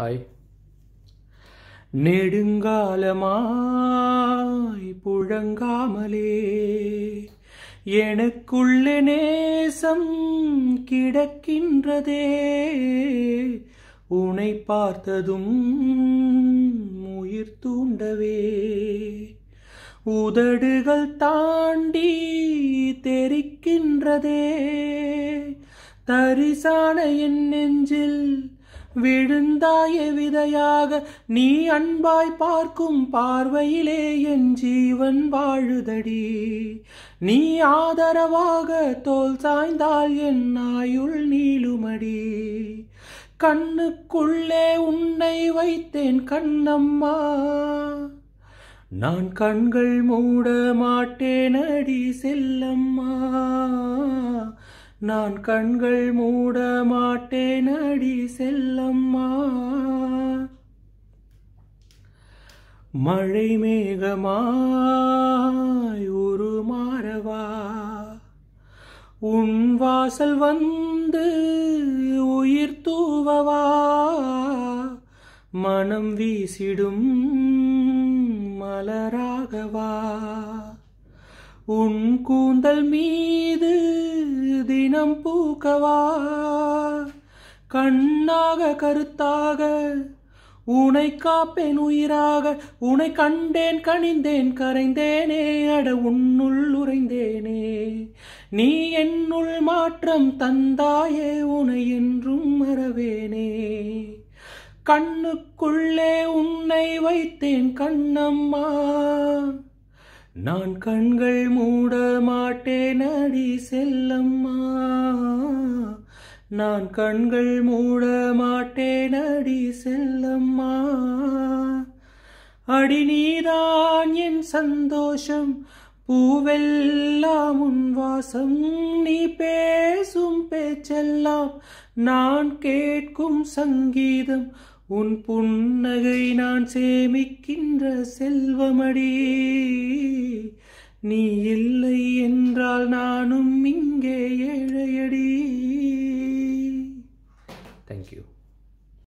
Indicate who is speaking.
Speaker 1: Hi நெடுங்காலமாய் புழங்காமலே எனக்குள்ள நேசம் கிடக்கின்றதே உனை பார்த்ததும் உயிர் தூண்டவே உதடுகள் தாண்டி தெரிக்கின்றதே தரிசான என் நெஞ்சில் விழுந்தாய விதையாக நீ அன்பாய் பார்க்கும் பார்வையிலே என் ஜீவன் வாழுதடி நீ ஆதரவாக தோல் சாய்ந்தால் என் ஆயுள் நீளுமடி கண்ணுக்குள்ளே உன்னை வைத்தேன் கண்ணம்மா நான் கண்கள் மூட மாட்டேனடி செல்லம்மா நான் கண்கள் மூட மாட்டேன் அடி செல்லம்மா மழை மேகமாய் ஒரு மாறவா உன் வாசல் வந்து உயிர் தூவவா மனம் வீசிடும் மலராகவா உன் கூந்தல் மீது வண்ணம் பூக்கவா கண்ணாக கருத்தாக உனை காப்பேன் உயிராக உனை கண்டேன் கணிந்தேன் கரைந்தேனே அட உன்னுள் உறைந்தேனே நீ என்னுள் மாற்றம் தந்தாயே உனை என்றும் மறவேனே கண்ணுக்குள்ளே உன்னை வைத்தேன் கண்ணம்மா நான் கண்கள் மூட மாட்டேன் அடி செல்லம் நான் கண்கள் மூட மாட்டேன் அடி செல்லம்மா அடி நீதான் என் சந்தோஷம் பூவெல்லாம் உன் வாசம் நீ பேசும் பேச்செல்லாம் நான் கேட்கும் சங்கீதம் உன் புன்னகை நான் சேமிக்கின்ற செல்வமடி நீ இல்லை you.